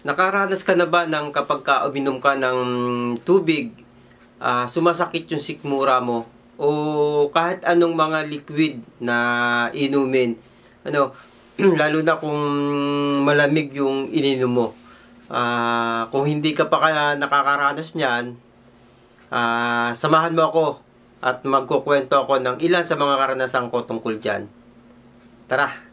Nakaranas ka na ba ng kapag ka uminom ka ng tubig, uh, sumasakit yung sikmura mo o kahit anong mga liquid na inumin. Ano, lalo na kung malamig yung ininom mo. Uh, kung hindi ka pa nakakaranas niyan, uh, samahan mo ako at magkukwento ako ng ilan sa mga karanasan ko tungkol dyan. Tara!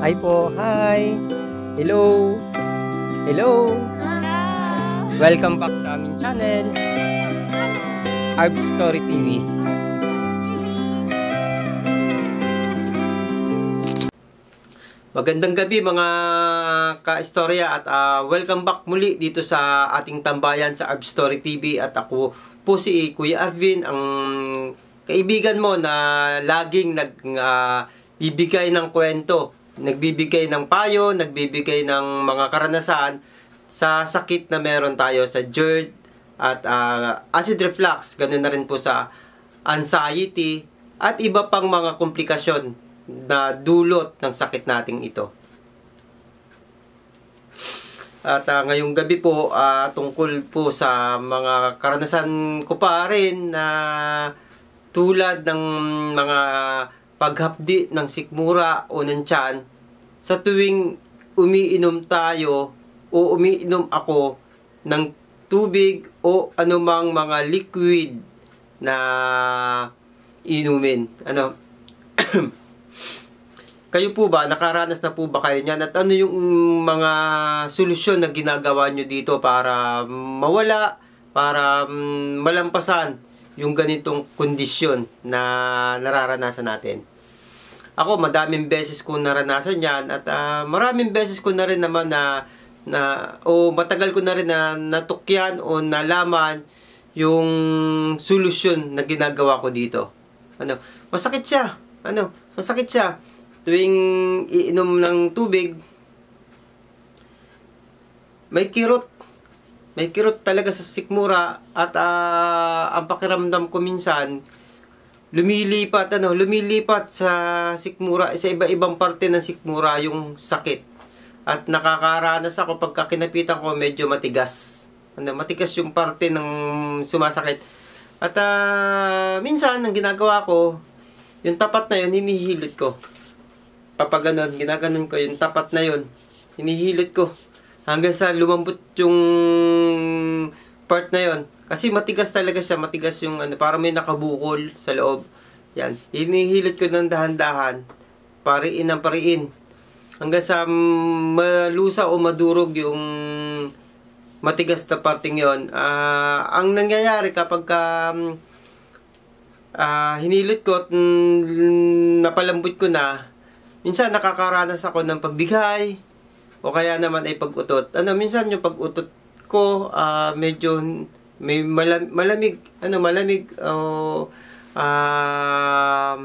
Hi po. Hi. Hello. Hello. Welcome back sa aming channel. Arb Story TV. Magandang gabi mga ka-istorya at uh, welcome back muli dito sa ating tambayan sa Arb Story TV at ako po si Kuya Arvin ang kaibigan mo na laging nag uh, bibigay ng kwento nagbibigay ng payo, nagbibigay ng mga karanasan sa sakit na meron tayo sa GERD at uh, acid reflux, ganoon na rin po sa anxiety at iba pang mga komplikasyon na dulot ng sakit nating ito. At uh, ngayong gabi po, uh, tungkol po sa mga karanasan ko pa rin na uh, tulad ng mga paghapdi ng sikmura o ng tiyan sa tuwing umiinom tayo o umiinom ako ng tubig o anumang mga liquid na inumin. Ano? kayo po ba, nakaranas na po ba kayo niyan? At ano yung mga solusyon na ginagawa nyo dito para mawala, para mm, malampasan yung ganitong kondisyon na nararanasan natin? Ako, madaming beses ko naranasan yan at uh, maraming beses ko na rin naman na, na o matagal ko na rin na natukyan o nalaman yung solusyon na ginagawa ko dito. Ano, masakit siya. Ano, masakit siya. Tuwing iinom ng tubig, may kirot. May kirot talaga sa sikmura at uh, ang pakiramdam ko minsan, lumilipat ano, lumilipat sa sikmura sa iba-ibang parte ng sikmura yung sakit. At nakakaranas ako pagka kinapitan ko medyo matigas. Ano, matigas yung parte ng sumasakit. At uh, minsan ang ginagawa ko, yung tapat na yun hinihilot ko. Papaganon, ginaganon ko yung tapat na yun. Hinihilot ko hanggang sa lumambot yung part na yon kasi matigas talaga siya, matigas yung ano, para may nakabukol sa loob. Yan, hinihilot ko ng dahan-dahan. Pariin ang pariin. Hanggang sa malusa o madurog yung matigas na parting yon uh, ang nangyayari kapag ka, um, uh, hinilot ko at mm, napalambot ko na minsan nakakaranas ako ng pagdigay o kaya naman ay pagutot ano minsan yung pagutot ko uh, medyo may malam, malamig, ano, malamig, oh, um,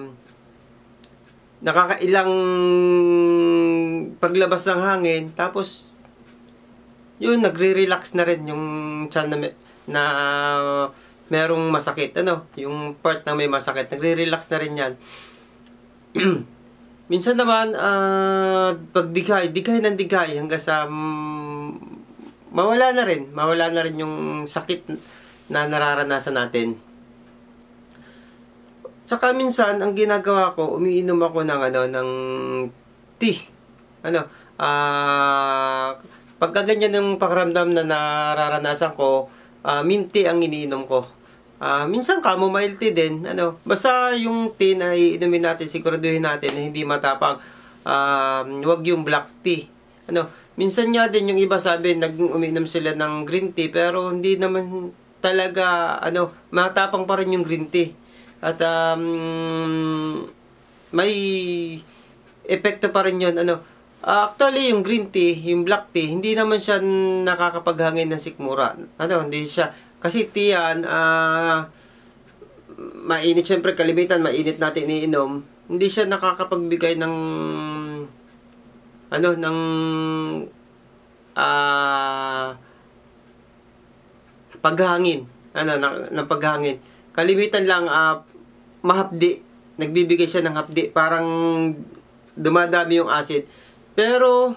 nakakailang paglabas ng hangin, tapos, yun, nagre-relax na rin yung chan na, na uh, merong masakit. Ano, yung part na may masakit, nagre-relax na rin yan. Minsan naman, uh, pag dikay, dikay ng dikay hanggang sa um, mawala na rin. Mawala na rin yung sakit na nararanasan natin. Tsaka minsan, ang ginagawa ko, umiinom ako ng, ano, ng tea. Ano, ah, uh, pagka ng pakiramdam na nararanasan ko, uh, mint tea ang iniinom ko. Uh, minsan chamomile tea din. Ano, basta yung tea na iinumin natin, siguraduhin natin na hindi matapang. Uh, ah, wag yung black tea. Ano, Minsan nga din yung iba sabi, nag-uminom sila ng green tea, pero hindi naman talaga, ano, matapang pa rin yung green tea. At, um, may epekto pa rin yun, ano, ah, actually, yung green tea, yung black tea, hindi naman siya nakakapaghangin ng sikmura. Ano, hindi siya. Kasi tea yan, uh, mainit, syempre kalimitan, mainit natin iniinom. Hindi siya nakakapagbigay ng ano ng uh, ah, paghangin ano ng, ng paghangin kalimitan lang uh, mahapdi nagbibigay siya ng hapdi parang dumadami yung acid pero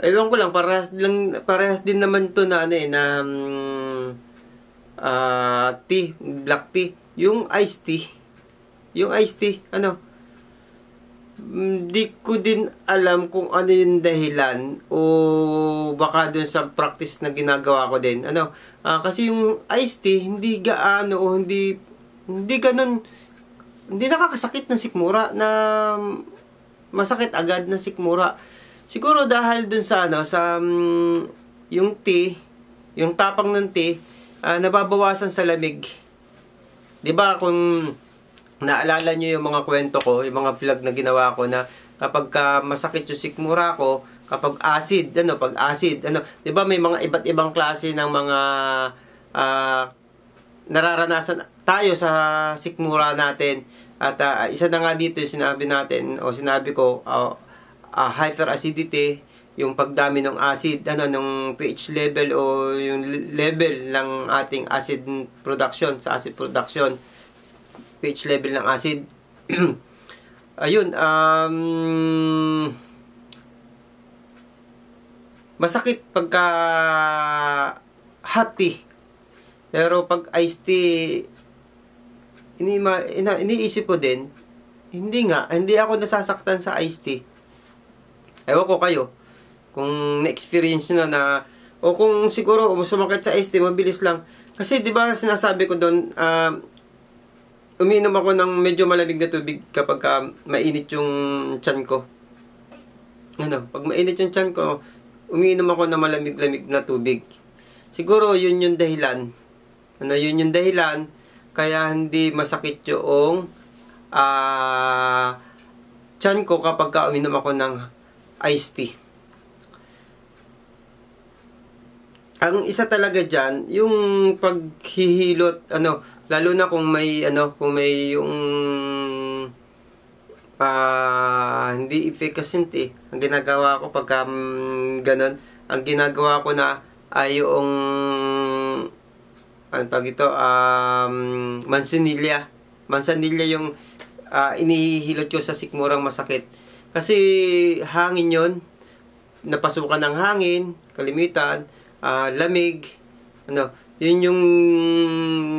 ewan ko lang parehas lang parehas din naman to na ano eh na um, uh, tea black tea yung iced tea yung iced tea ano hindi ko din alam kung ano yung dahilan o baka dun sa practice na ginagawa ko din. Ano, uh, kasi yung iced tea, hindi gaano o hindi, hindi ganun, hindi nakakasakit ng sikmura na masakit agad na sikmura. Siguro dahil dun sa ano, sa um, yung tea, yung tapang ng tea, uh, nababawasan sa lamig. 'Di ba kung naalala nyo yung mga kwento ko, yung mga vlog na ginawa ko na kapag ka masakit yung sikmura ko, kapag acid, ano, pag acid, ano, 'di ba may mga iba't ibang klase ng mga uh, nararanasan tayo sa sikmura natin. At uh, isa na nga dito yung sinabi natin o sinabi ko uh, ah, uh, hyperacidity, yung pagdami ng acid, ano, ng pH level o yung level ng ating acid production sa acid production pH level ng acid. Ayun, um, masakit pagka hot tea. Pero pag iced tea, ini ina, iniisip ko din, hindi nga, hindi ako nasasaktan sa iced tea. Ewan ko kayo, kung na-experience na na, o kung siguro sumakit sa iced tea, mabilis lang. Kasi di ba sinasabi ko doon, uh, umiinom ako ng medyo malamig na tubig kapag ka mainit yung tiyan ko. Ano, pag mainit yung tiyan ko, umiinom ako ng malamig-lamig na tubig. Siguro yun yung dahilan. Ano, yun yung dahilan kaya hindi masakit yung ah uh, tiyan ko kapag ka uminom ako ng iced tea. ang isa talaga diyan yung paghihilot ano lalo na kung may ano kung may yung pa, hindi efficient eh ang ginagawa ko pag um, mm, ganun ang ginagawa ko na ay yung ano tawag ito um, mansinilya mansinilya yung uh, ah, inihilot ko sa sikmurang masakit kasi hangin yon napasukan ng hangin kalimitan uh, lamig, ano, yun yung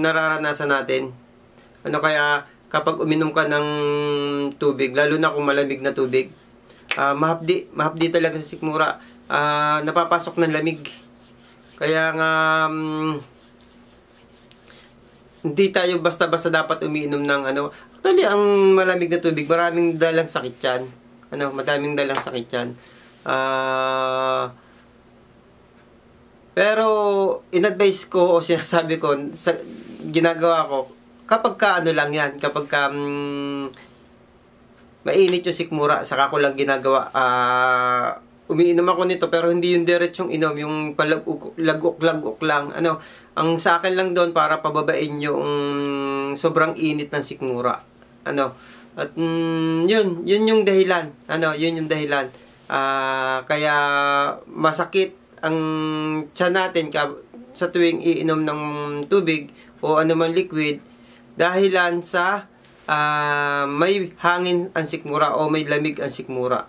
nararanasan natin. Ano kaya kapag uminom ka ng tubig, lalo na kung malamig na tubig, uh, mahapdi, mahapdi talaga sa sikmura, uh, napapasok ng lamig. Kaya nga, um, hindi tayo basta-basta dapat umiinom ng ano. Actually, ang malamig na tubig, maraming dalang sakit yan. Ano, madaming dalang sakit yan. Ah... Uh, pero, in-advise ko o sinasabi ko, sa, ginagawa ko, kapag ka ano lang yan, kapag ka, mm, mainit yung sikmura, saka ko lang ginagawa, ah, uh, umiinom ako nito pero hindi yung diretsong inom yung palagok-lagok lang ano ang sa akin lang doon para pababain yung sobrang init ng sikmura ano at mm, yun yun yung dahilan ano yun yung dahilan uh, kaya masakit ang tiyan natin ka, sa tuwing iinom ng tubig o anumang liquid dahilan sa uh, may hangin ang sikmura o may lamig ang sikmura.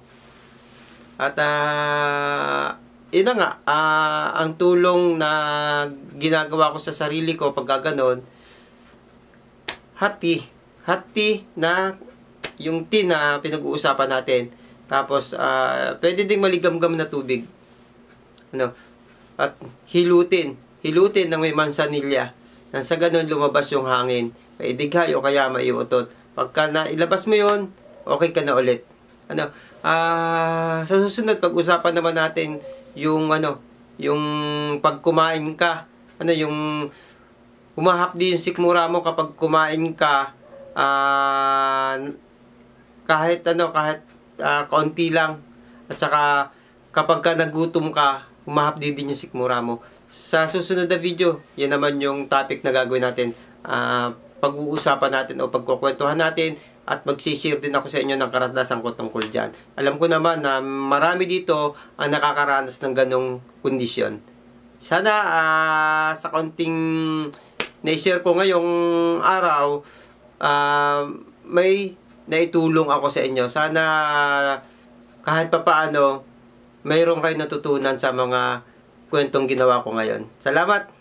At uh, ah, ina nga, uh, ang tulong na ginagawa ko sa sarili ko pag ganon, hati. Hati na yung tin na pinag-uusapan natin. Tapos, uh, pwede ding maligamgam na tubig. Ano? At hilutin, hilutin ng may mansanilya. Nang sa ganun lumabas yung hangin. May dighay o kaya may utot. Pagka na ilabas mo yon, okay ka na ulit. Ano? Ah, sa susunod pag-usapan naman natin yung ano, yung pagkumain ka, ano yung humahap din yung sikmura mo kapag kumain ka uh, kahit ano kahit uh, kaunti lang at saka kapag ka nagutom ka umahapdi din yung sikmura mo. Sa susunod na video, yan naman yung topic na gagawin natin. Uh, pag-uusapan natin o pagkukwentuhan natin at magsishare din ako sa inyo ng karanasan ko tungkol dyan. Alam ko naman na marami dito ang nakakaranas ng ganong kondisyon. Sana uh, sa konting na-share ko ngayong araw, uh, may naitulong ako sa inyo. Sana kahit papaano, mayroon kayo natutunan sa mga kwentong ginawa ko ngayon. Salamat!